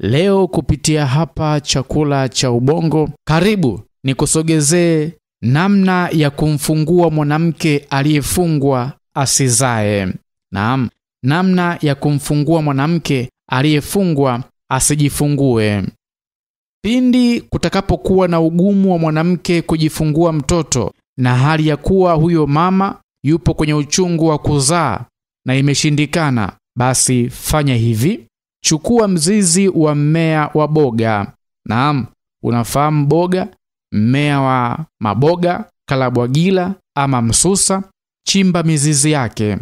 Leo kupitia hapa Chakula cha Ubongo, karibu nikusogezee namna ya kumfungua mwanamke aliyefungwa asizae. Naam, namna ya kumfungua mwanamke aliyefungwa asijifungue. Pindi kutakapokuwa na ugumu wa mwanamke kujifungua mtoto na hali ya kuwa huyo mama yupo kwenye uchungu wa kuzaa na imeshindikana, basi fanya hivi: Chukua mzizi wa mmea wa boga. Naam, unafahamu boga, mmea wa maboga, kalabwagila ama msusa. Chimba mizizi yake.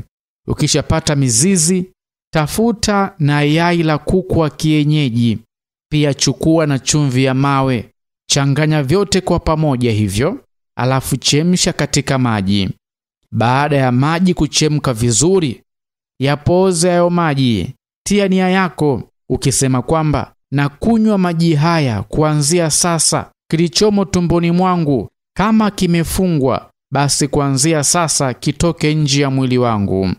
Ukishapata mizizi, tafuta na yai la kuku wa kienyeji. Pia chukua na chumvi ya mawe, changanya vyote kwa pamoja hivyo, alafu chemsha katika maji. Baada ya maji kuchemka vizuri, yapoze hayo maji, tia nia yako ukisema kwamba na kunywa maji haya kuanzia sasa, kilichomo tumboni mwangu kama kimefungwa, basi kuanzia sasa kitoke nje ya mwili wangu.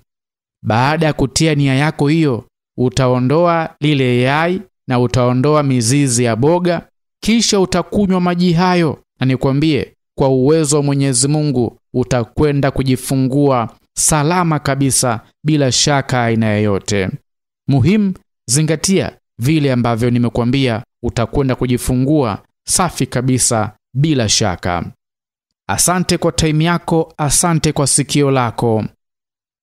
Baada ya kutia nia yako hiyo, utaondoa lile yai na utaondoa mizizi ya boga, kisha utakunywa maji hayo, na nikwambie kwa uwezo wa Mwenyezi Mungu utakwenda kujifungua salama kabisa, bila shaka aina yoyote. Muhimu, zingatia vile ambavyo nimekuambia, utakwenda kujifungua safi kabisa bila shaka. Asante kwa taimu yako, asante kwa sikio lako.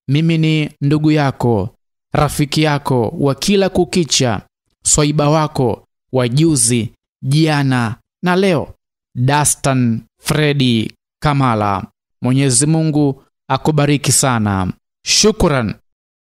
Mimi ni ndugu yako, rafiki yako wa kila kukicha, swaiba wako wa juzi, jana na leo, Dastan Fredi Kamala. Mwenyezi Mungu akubariki sana. Shukran.